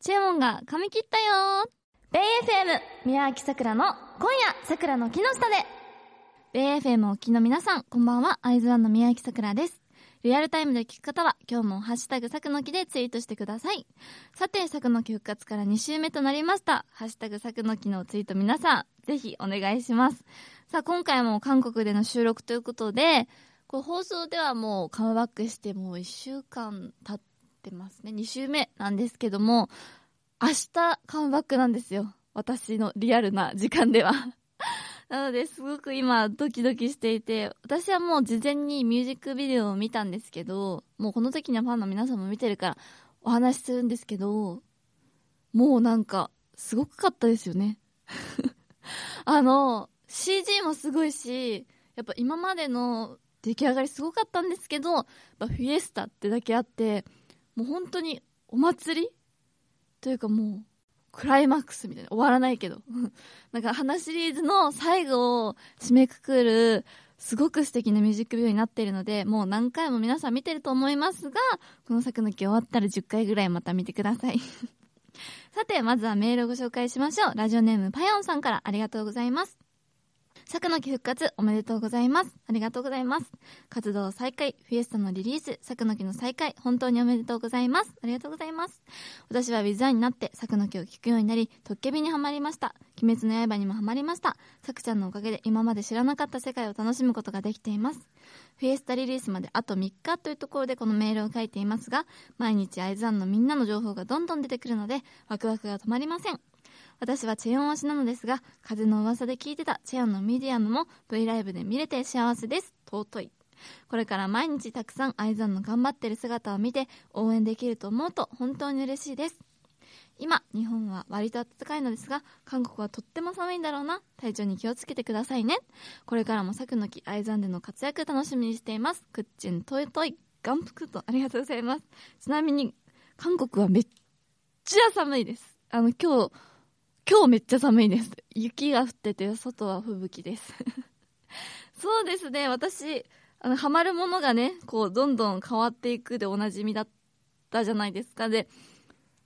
チェモンがみ切ったよベイ FM 宮脇さくらの今夜さくらの木の下でベイ FM お聞きの皆さんこんばんはアイズワンの宮脇さくらですリアルタイムで聞く方は今日もハッシュタグさくの木でツイートしてくださいさてさくの木復活から2週目となりましたハッシュタグさくの木のツイート皆さんぜひお願いしますさあ今回も韓国での収録ということでこ放送ではもうカムバックしてもう1週間経っててますね。2週目なんですけども、明日カムバックなんですよ。私のリアルな時間では なので、すごく今、ドキドキしていて、私はもう事前にミュージックビデオを見たんですけど、もうこの時にはファンの皆さんも見てるから、お話しするんですけど、もうなんか、すごくかったですよね あの、CG もすごいし、やっぱ今までの出来上がりすごかったんですけど、フィエスタってだけあって、もう本当にお祭りというかもう、クライマックスみたいな。終わらないけど。なんか花シリーズの最後を締めくくる、すごく素敵なミュージックビデオになっているので、もう何回も皆さん見てると思いますが、この作の木終わったら10回ぐらいまた見てください。さて、まずはメールをご紹介しましょう。ラジオネームパヨンさんからありがとうございます。坂の木復活おめでとうございます。ありがとうございます。活動再開、フィエスタのリリース、坂の木の再開、本当におめでとうございます。ありがとうございます。私はウィズーになって坂の木を聴くようになり、トッケビにはまりました。鬼滅の刃にもはまりました。坂ちゃんのおかげで今まで知らなかった世界を楽しむことができています。フィエスタリリースまであと3日というところでこのメールを書いていますが、毎日アイズアンのみんなの情報がどんどん出てくるので、ワクワクが止まりません。私はチェヨン推しなのですが、風の噂で聞いてたチェヨンのミディアムも V ライブで見れて幸せです。尊い。これから毎日たくさん愛さんの頑張ってる姿を見て応援できると思うと本当に嬉しいです。今、日本は割と暖かいのですが、韓国はとっても寒いんだろうな。体調に気をつけてくださいね。これからも作の木愛さんでの活躍楽しみにしています。クッチントイトイ、ガンプクとありがとうございます。ちなみに、韓国はめっちゃ寒いです。あの、今日、今日めっちゃ寒いです。雪が降ってて、外は吹雪です。そうですね、私、あの、ハマるものがね、こう、どんどん変わっていくでおなじみだったじゃないですか。で、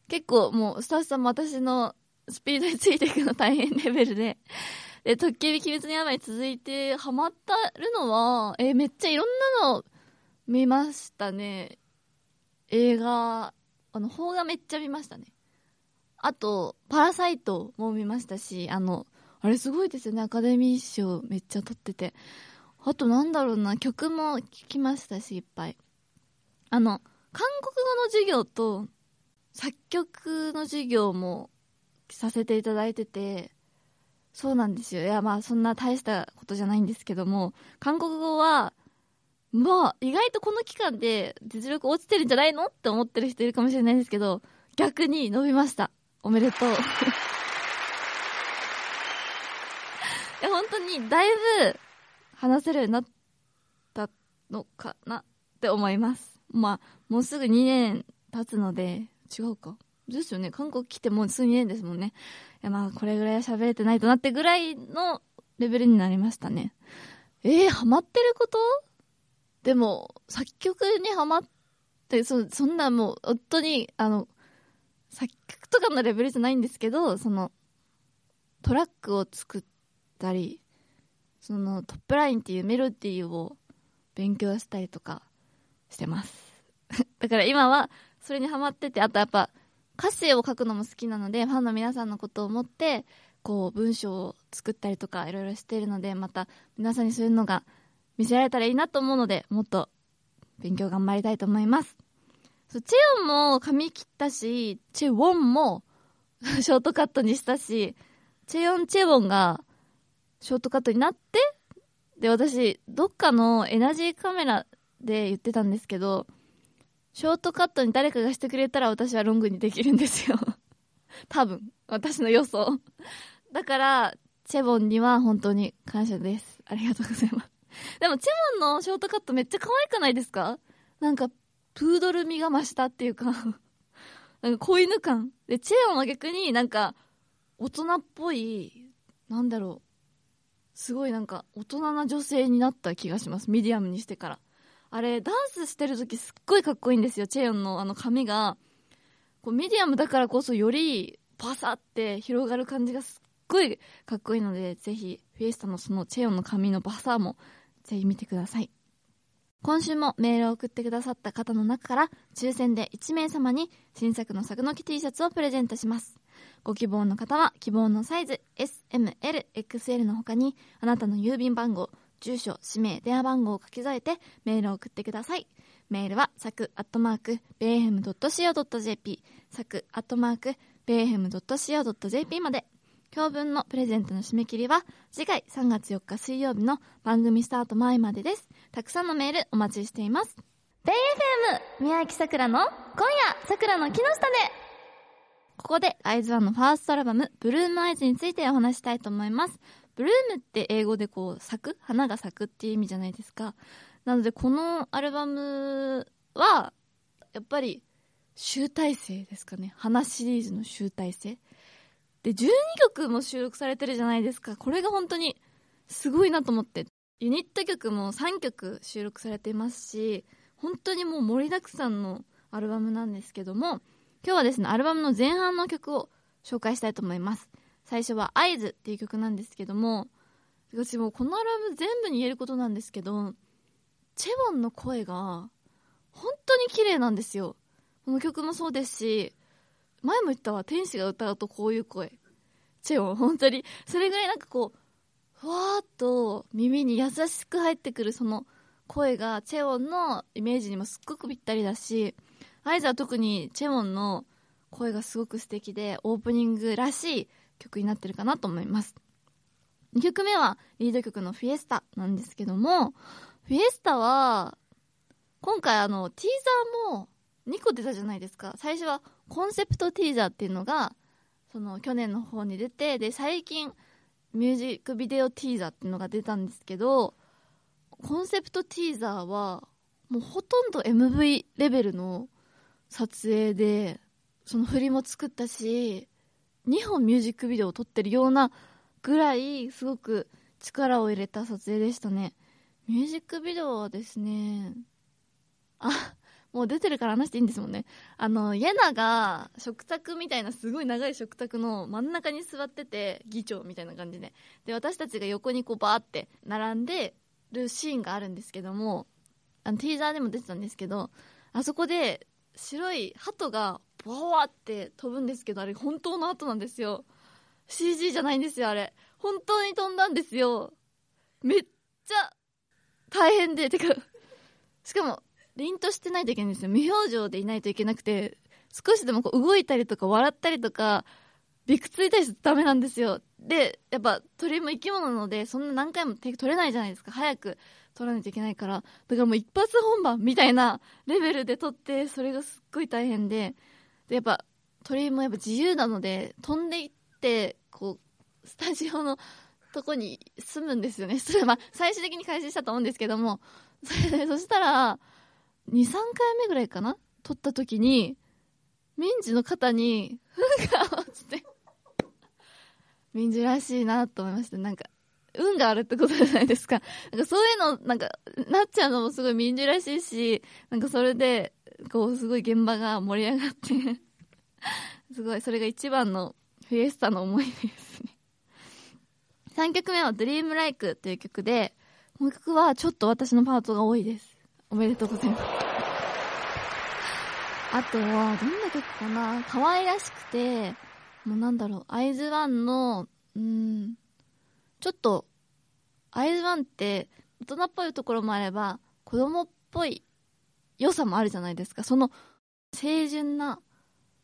結構もう、スタッフさんも私のスピードについていくの大変レベルで、で、特急鬼滅の刃に続いてハマったるのは、えー、めっちゃいろんなの見ましたね。映画、あの、邦画めっちゃ見ましたね。あと、パラサイトも見ましたし、あの、あれすごいですよね、アカデミー賞めっちゃ撮ってて。あとなんだろうな、曲も聴きましたし、いっぱい。あの、韓国語の授業と作曲の授業もさせていただいてて、そうなんですよ。いや、まあそんな大したことじゃないんですけども、韓国語は、まあ意外とこの期間で実力落ちてるんじゃないのって思ってる人いるかもしれないんですけど、逆に伸びました。おめでとう。いや、本当に、だいぶ、話せるようになったのかなって思います。まあ、もうすぐ2年経つので、違うか。ですよね。韓国来てもうすぐ2年ですもんね。いや、まあ、これぐらいは喋れてないとなってぐらいのレベルになりましたね。えー、ハマってることでも、作曲にハマって、そ、そんなもう、夫に、あの、作曲とかのレベルじゃないんですけどそのトラックを作ったりそのトップラインっていうメロディーを勉強したりとかしてます だから今はそれにハマっててあとやっぱ歌詞を書くのも好きなのでファンの皆さんのことを思ってこう文章を作ったりとかいろいろしているのでまた皆さんにそういうのが見せられたらいいなと思うのでもっと勉強頑張りたいと思いますそう、チェヨンも髪切ったし、チェウォンも ショートカットにしたし、チェヨン、チェウォンがショートカットになって、で、私、どっかのエナジーカメラで言ってたんですけど、ショートカットに誰かがしてくれたら私はロングにできるんですよ 多分。私の予想だから、チェボンには本当に感謝です。ありがとうございます。でも、チェボンのショートカットめっちゃ可愛くないですかなんかプードル味が増したっていうか なんか子犬感。で、チェオンは逆になんか、大人っぽい、なんだろう。すごいなんか、大人な女性になった気がします。ミディアムにしてから。あれ、ダンスしてる時すっごいかっこいいんですよ。チェヨンのあの髪が。こう、ミディアムだからこそより、パサって広がる感じがすっごいかっこいいので、ぜひ、フィエスタのそのチェヨンの髪のバサーも、ぜひ見てください。今週もメールを送ってくださった方の中から抽選で1名様に新作の作の木 T シャツをプレゼントしますご希望の方は希望のサイズ SMLXL の他にあなたの郵便番号住所氏名電話番号を書き添えてメールを送ってくださいメールはサクアットマークベーヘム .co.jp クアットマークベーヘム .co.jp まで教文のプレゼントの締め切りは次回3月4日水曜日の番組スタート前までです。たくさんのメールお待ちしています。ベイ FM 宮城桜の今夜桜の木の下でここでアイズワンのファーストアルバムブルームアイズについてお話したいと思います。ブルームって英語でこう咲く花が咲くっていう意味じゃないですか。なのでこのアルバムはやっぱり集大成ですかね。花シリーズの集大成。で、12曲も収録されてるじゃないですか。これが本当にすごいなと思って。ユニット曲も3曲収録されていますし、本当にもう盛りだくさんのアルバムなんですけども、今日はですね、アルバムの前半の曲を紹介したいと思います。最初は「合図っていう曲なんですけども私もうこのアルバム全部に言えることなんですけどチェボンの声が本当に綺麗なんですよこの曲もそうですし前も言ったわ、天使が歌うとこういう声。チェオン、本当に。それぐらいなんかこう、ふわーっと耳に優しく入ってくるその声が、チェオンのイメージにもすっごくぴったりだし、アイズは特にチェオンの声がすごく素敵で、オープニングらしい曲になってるかなと思います。2曲目はリード曲のフィエスタなんですけども、フィエスタは、今回あの、ティーザーも2個出たじゃないですか最初はコンセプトティーザーっていうのがその去年の方に出てで最近ミュージックビデオティーザーっていうのが出たんですけどコンセプトティーザーはもうほとんど MV レベルの撮影でその振りも作ったし2本ミュージックビデオを撮ってるようなぐらいすごく力を入れた撮影でしたねミュージックビデオはですねもう出てるから話していいんですもんね。あの、ヤナが食卓みたいなすごい長い食卓の真ん中に座ってて、議長みたいな感じで。で、私たちが横にこうバーって並んでるシーンがあるんですけども、あの、ティーザーでも出てたんですけど、あそこで白い鳩がボワーって飛ぶんですけど、あれ本当の鳩なんですよ。CG じゃないんですよ、あれ。本当に飛んだんですよ。めっちゃ大変で、てか、しかも凛としてないといけないんですよ無表情でいないといけなくて少しでもこう動いたりとか笑ったりとかびくついたりするとダメなんですよでやっぱ鳥も生き物なのでそんな何回も手取れないじゃないですか早く取らないといけないからだからもう一発本番みたいなレベルで取ってそれがすっごい大変ででやっぱ鳥もやっぱ自由なので飛んでいってこうスタジオのとこに住むんですよね。それまあ、最終的に開始したと思うんですけども、それで、そしたら、2、3回目ぐらいかな撮った時に、民事の肩に、ンが落ちて、民事らしいなと思いました。なんか、運があるってことじゃないですか。なんかそういうの、なんか、なっちゃうのもすごい民事らしいし、なんかそれで、こう、すごい現場が盛り上がって すごい、それが一番のフィエスタの思いですね。3曲目は Dream Like いう曲で、この曲はちょっと私のパートが多いです。おめでとうございます。あとは、どんな曲かな可愛らしくて、もうなんだろう、アイズワンの、うん、ちょっと、アイズワンって大人っぽいところもあれば、子供っぽい良さもあるじゃないですか。その、清純な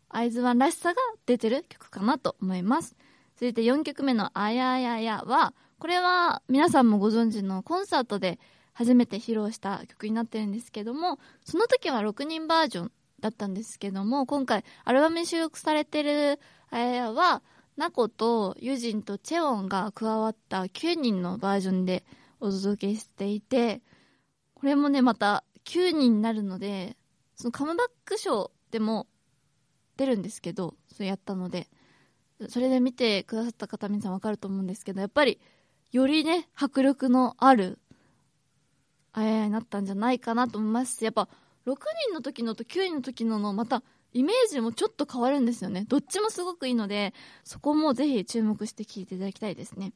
アイズワンらしさが出てる曲かなと思います。続いて4曲目のあやややは、これは皆さんもご存知のコンサートで初めて披露した曲になってるんですけどもその時は6人バージョンだったんですけども今回アルバムに収録されてる「あや」はナコとユジンとチェウォンが加わった9人のバージョンでお届けしていてこれもねまた9人になるのでそのカムバックショーでも出るんですけどそれやったのでそれで見てくださった方皆さん分かると思うんですけどやっぱりよりね迫力のあるえー、なったんじゃないかなと思いますしやっぱ6人の時のと9人の時ののまたイメージもちょっと変わるんですよねどっちもすごくいいのでそこもぜひ注目して聴いていただきたいですね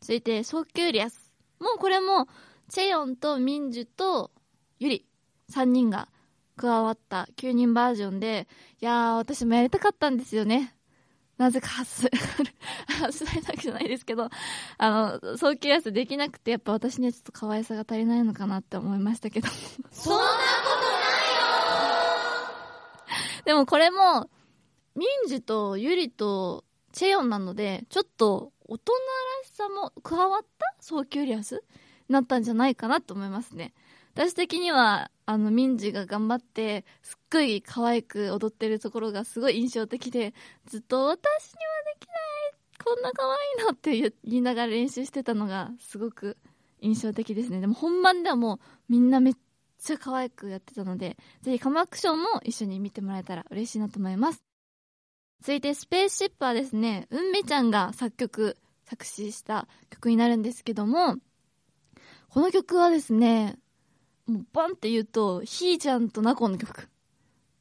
続いて「ソーキュリアス」もうこれもチェヨンとミンジュとユリ3人が加わった9人バージョンでいやー私もやりたかったんですよねなぜか発す、発 すないわけじゃないですけど、あの、早期安できなくて、やっぱ私にはちょっと可愛さが足りないのかなって思いましたけど。そんなことないよでもこれも、ミンジとユリとチェヨンなので、ちょっと大人らしさも加わった早急リアスなったんじゃないかなと思いますね。私的には、あの、民事が頑張って、すっごい可愛く踊ってるところがすごい印象的で、ずっと私にはできないこんな可愛いのって言いながら練習してたのがすごく印象的ですね。でも本番ではもうみんなめっちゃ可愛くやってたので、ぜひカムアクションも一緒に見てもらえたら嬉しいなと思います。続いてスペースシップはですね、うんめちゃんが作曲、作詞した曲になるんですけども、この曲はですね、もうバンって言うと、ひーちゃんとなこの曲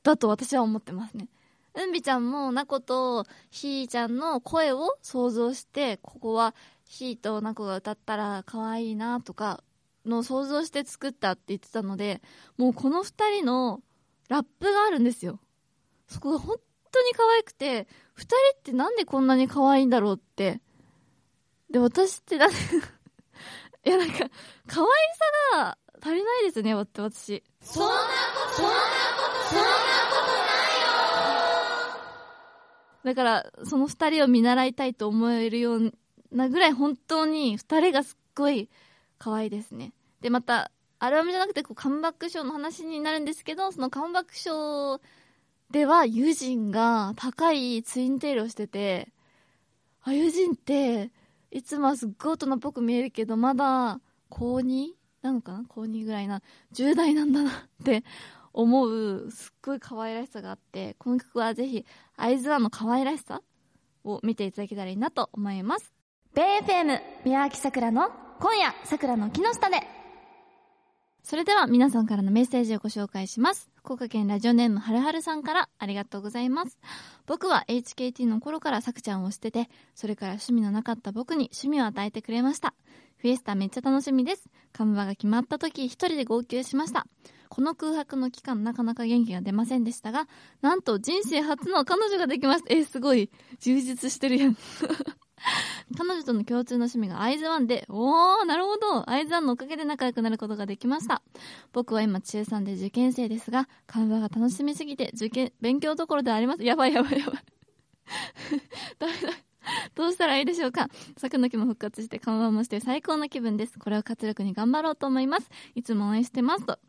だと私は思ってますね。うんびちゃんもなことひーちゃんの声を想像して、ここはひーとなコが歌ったら可愛いなとかの想像して作ったって言ってたので、もうこの二人のラップがあるんですよ。そこが本当に可愛くて、二人ってなんでこんなに可愛いんだろうって。で、私ってなんで いやなんか、可愛さが足りないですね、私。そんなこと、そんなこと、そんなことないよだから、その二人を見習いたいと思えるようなぐらい、本当に二人がすっごい可愛いですね。で、また、アルバムじゃなくてこうカムバックーの話になるんですけど、そのカムバックーでは、ユジンが高いツインテールをしてて、あ、ユジンって、いつもはすっごい大人っぽく見えるけど、まだ高 2? なのかな高2ぐらいな10代なんだなって思うすっごい可愛らしさがあってこの曲はぜひ会津湾の可愛らしさを見ていただけたらいいなと思いますベイ FM 宮脇さくらの今夜さくらの木下でそれでは皆さんからのメッセージをご紹介します福岡県ラジオネームはるはるさんからありがとうございます僕は HKT の頃からさくちゃんをしててそれから趣味のなかった僕に趣味を与えてくれましたフィエスタめっちゃ楽しみです。カムバが決まった時、一人で号泣しました。この空白の期間、なかなか元気が出ませんでしたが、なんと人生初の彼女ができました。えすごい、充実してるやん。彼女との共通の趣味がアイズワンで、おー、なるほど。アイズワンのおかげで仲良くなることができました。僕は今中3で受験生ですが、看板が楽しみすぎて、受験、勉強どころではあります。やばいやばいやばい。ダメだ。どうしたらいいでしょうか作の木も復活して看板もして最高の気分ですこれを活力に頑張ろうと思いますいつも応援してますと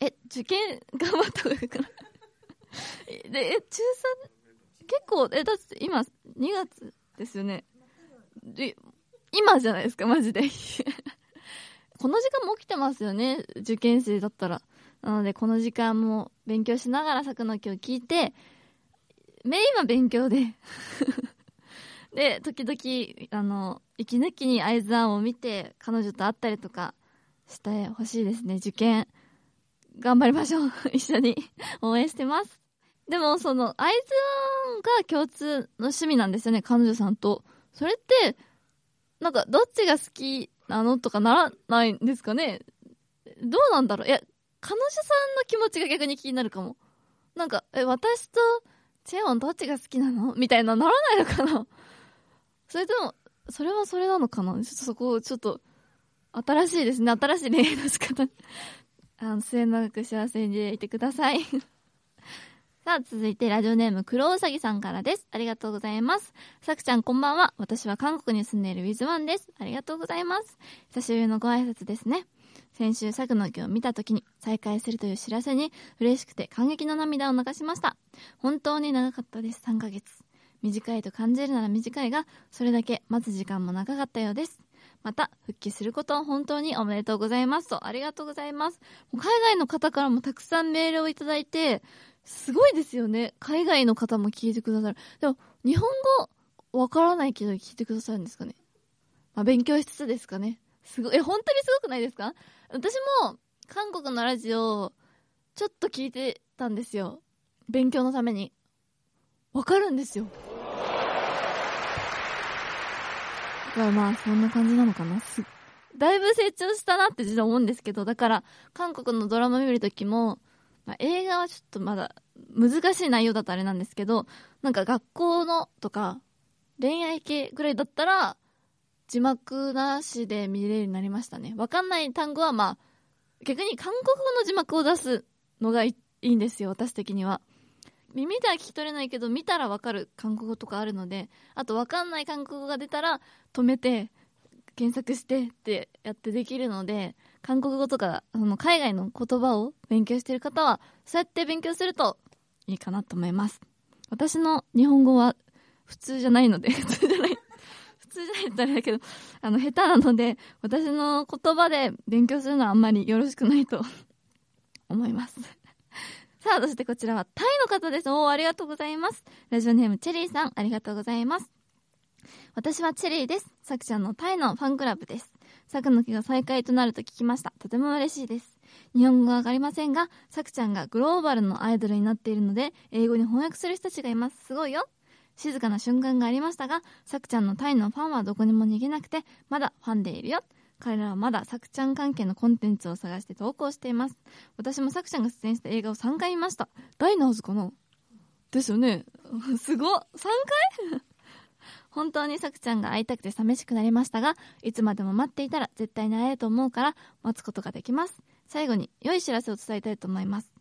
え受験頑張った方がいいかなでえ中3結構えだって今2月ですよね今じゃないですかマジで この時間も起きてますよね受験生だったらなのでこの時間も勉強しながら作の木を聞いて目今勉強でで、時々、あの、息抜きに会津庵を見て、彼女と会ったりとかしてほしいですね。受験、頑張りましょう。一緒に 応援してます。でも、その、会津庵が共通の趣味なんですよね、彼女さんと。それって、なんか、どっちが好きなのとかならないんですかねどうなんだろういや、彼女さんの気持ちが逆に気になるかも。なんか、え、私とチェヨンどっちが好きなのみたいな、ならないのかなそれでも、それはそれなのかなちょっとそこをちょっと、新しいですね。新しい恋愛の仕方。あの、末永く幸せにいてください。さあ、続いてラジオネーム、クロウサギさんからです。ありがとうございます。さくちゃん、こんばんは。私は韓国に住んでいるウィズワンです。ありがとうございます。久しぶりのご挨拶ですね。先週、さくの木を見た時に再会するという知らせに、嬉しくて感激の涙を流しました。本当に長かったです、3ヶ月。短いと感じるなら短いが、それだけ待つ時間も長かったようです。また、復帰することを本当におめでとうございますと、ありがとうございます。海外の方からもたくさんメールをいただいて、すごいですよね。海外の方も聞いてくださる。でも、日本語わからないけど聞いてくださるんですかね。まあ、勉強しつつですかね。すごい、え、本当にすごくないですか私も、韓国のラジオ、ちょっと聞いてたんですよ。勉強のために。わかるんですよ。あまあ、そんな感じなのかな。だいぶ成長したなって実は思うんですけど、だから、韓国のドラマ見るときも、まあ、映画はちょっとまだ難しい内容だとあれなんですけど、なんか学校のとか、恋愛系ぐらいだったら、字幕なしで見れるようになりましたね。わかんない単語はまあ、逆に韓国語の字幕を出すのがいいんですよ、私的には。耳では聞き取れないけど見たらわかる韓国語とかあるのであとわかんない韓国語が出たら止めて検索してってやってできるので韓国語とかその海外の言葉を勉強してる方はそうやって勉強するといいかなと思います私の日本語は普通じゃないので 普通じゃない普通じゃないってあれだけどあの下手なので私の言葉で勉強するのはあんまりよろしくないと思いますさあ、そしてこちらはタイの方です。おお、ありがとうございます。ラジオネームチェリーさん、ありがとうございます。私はチェリーです。さくちゃんのタイのファンクラブです。さくの木が再開となると聞きました。とても嬉しいです。日本語がわかりませんが、さくちゃんがグローバルのアイドルになっているので、英語に翻訳する人たちがいます。すごいよ。静かな瞬間がありましたが、さくちゃんのタイのファンはどこにも逃げなくて、まだファンでいるよ。彼らはまださくちゃん関係のコンテンツを探して投稿しています私もさくちゃんが出演した映画を3回見ましたダイナーズかなですよね すごっ3回 本当にさくちゃんが会いたくて寂しくなりましたがいつまでも待っていたら絶対に会えると思うから待つことができます最後に良い知らせを伝えたいと思います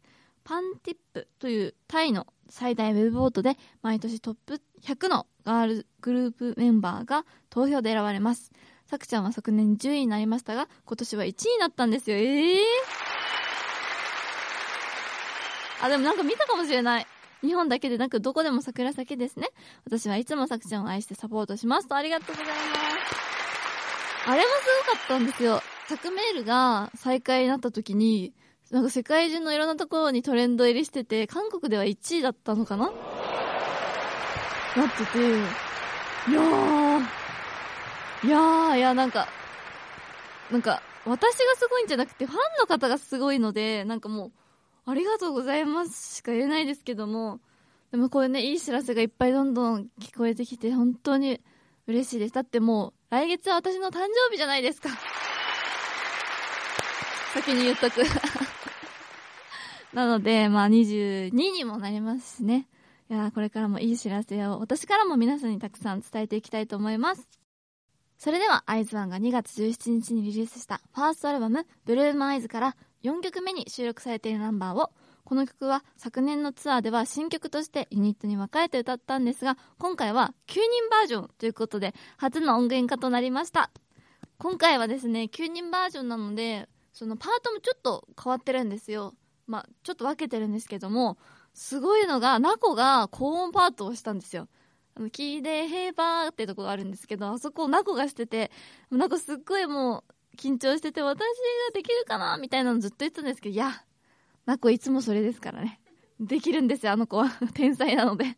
パンティップというタイの最大ウェブボートで毎年トップ100のガールグループメンバーが投票で選ばれますさくちゃんは昨年10位になりましたが、今年は1位になったんですよ。ええー、あ、でもなんか見たかもしれない。日本だけでなくどこでも桜咲きですね。私はいつもさくちゃんを愛してサポートしますとありがとうございます。あれもすごかったんですよ。作メールが再開になった時に、なんか世界中のいろんなところにトレンド入りしてて、韓国では1位だったのかななってて、いやー、いやいや、なんか、なんか、私がすごいんじゃなくて、ファンの方がすごいので、なんかもう、ありがとうございますしか言えないですけども、でもこれね、いい知らせがいっぱいどんどん聞こえてきて、本当に嬉しいです。だってもう、来月は私の誕生日じゃないですか。先に言っとくなので、まあ22にもなりますしね。いやこれからもいい知らせを私からも皆さんにたくさん伝えていきたいと思います。それでは、アイズワンが2月17日にリリースしたファーストアルバム、ブルームアイズから4曲目に収録されているナンバーを、この曲は昨年のツアーでは新曲としてユニットに分かれて歌ったんですが、今回は9人バージョンということで、初の音源化となりました。今回はですね、9人バージョンなので、そのパートもちょっと変わってるんですよ。まあ、ちょっと分けてるんですけども、すごいのが、ナコが高音パートをしたんですよ。あの、キーデーヘーバーってとこがあるんですけど、あそこをナコがしてて、ナコすっごいもう緊張してて、私ができるかなみたいなのずっと言ってたんですけど、いや、ナコいつもそれですからね。できるんですよ、あの子は。天才なので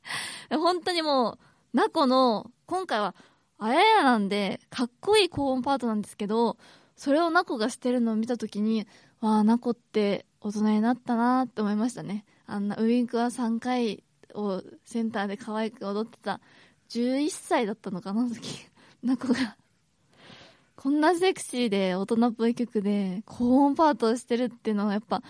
本当にもう、ナコの、今回は、あややなんで、かっこいい高音パートなんですけど、それをナコがしてるのを見たときに、わあ、ナコって大人になったなって思いましたね。あんなウインクは3回をセンターで可愛く踊ってた11歳だったのかな、あの時。な子が。こんなセクシーで大人っぽい曲で高音パートをしてるっていうのはやっぱ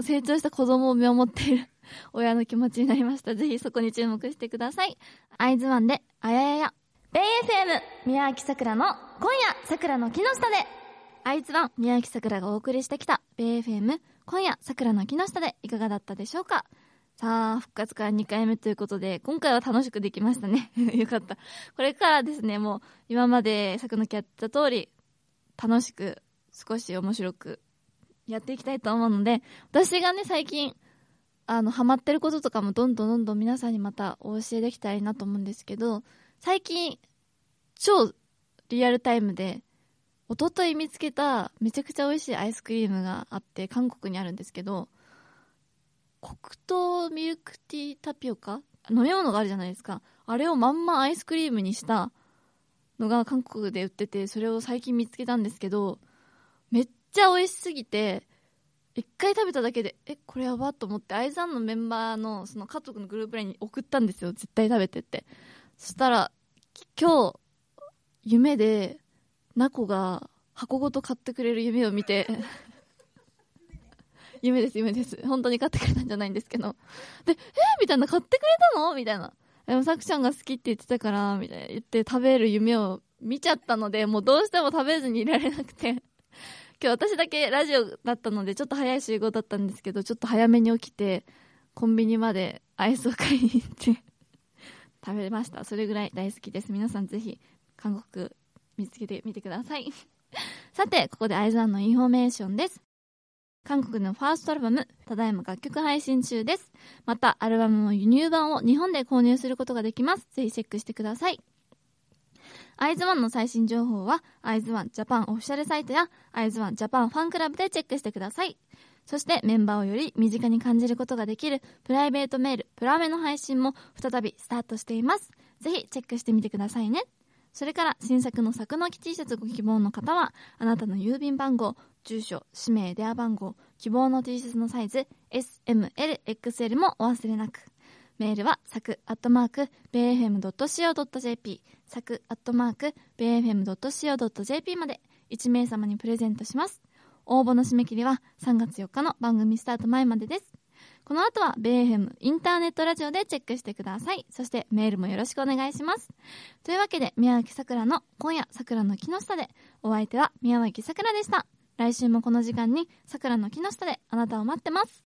成長した子供を見守っている 親の気持ちになりました。ぜひそこに注目してください。アイズワンで、あややや。ベイ FM 宮脇桜の今夜桜の木の下で。アイズワン宮脇桜がお送りしてきたベイ FM 今夜桜の木の下でいかがだったでしょうかさあ、復活から2回目ということで、今回は楽しくできましたね。よかった。これからですね、もう今まで作のきやってた通り、楽しく、少し面白くやっていきたいと思うので、私がね、最近、あの、ハマってることとかもどんどんどんどん皆さんにまたお教えできたらいいなと思うんですけど、最近、超リアルタイムで、おととい見つけためちゃくちゃ美味しいアイスクリームがあって、韓国にあるんですけど、黒糖ミルクティータピオカ飲み物があるじゃないですかあれをまんまアイスクリームにしたのが韓国で売っててそれを最近見つけたんですけどめっちゃ美味しすぎて一回食べただけでえこれやばと思ってイザンのメンバーのその家族のグループ LINE に送ったんですよ絶対食べてってそしたら今日夢でナコが箱ごと買ってくれる夢を見て夢です、夢です。本当に買ってくれたんじゃないんですけど。で、えー、みたいな、買ってくれたのみたいな。でも、さくちゃんが好きって言ってたから、みたいな言って食べる夢を見ちゃったので、もうどうしても食べずにいられなくて。今日私だけラジオだったので、ちょっと早い集合だったんですけど、ちょっと早めに起きて、コンビニまでアイスを買いに行って 食べました。それぐらい大好きです。皆さんぜひ、韓国見つけてみてください。さて、ここでアイズワンのインフォメーションです。韓国のファーストアルバム、ただいま楽曲配信中です。また、アルバムの輸入版を日本で購入することができます。ぜひチェックしてください。アイズワンの最新情報は、アイズワンジャパンオフィシャルサイトや、アイズワンジャパンファンクラブでチェックしてください。そしてメンバーをより身近に感じることができるプライベートメール、プラメの配信も再びスタートしています。ぜひチェックしてみてくださいね。それから新作の作の木 T シャツご希望の方は、あなたの郵便番号、住所、氏名、電話番号、希望の T シャツのサイズ、S、M、L、XL もお忘れなく。メールは、サクアットマーク、bfm.co.jp、サクアットマーク、bfm.co.jp まで1名様にプレゼントします。応募の締め切りは3月4日の番組スタート前までです。この後は BFM インターネットラジオでチェックしてください。そしてメールもよろしくお願いします。というわけで宮脇さくらの今夜さくらの木下でお相手は宮脇さくらでした。来週もこの時間に桜の木の下であなたを待ってます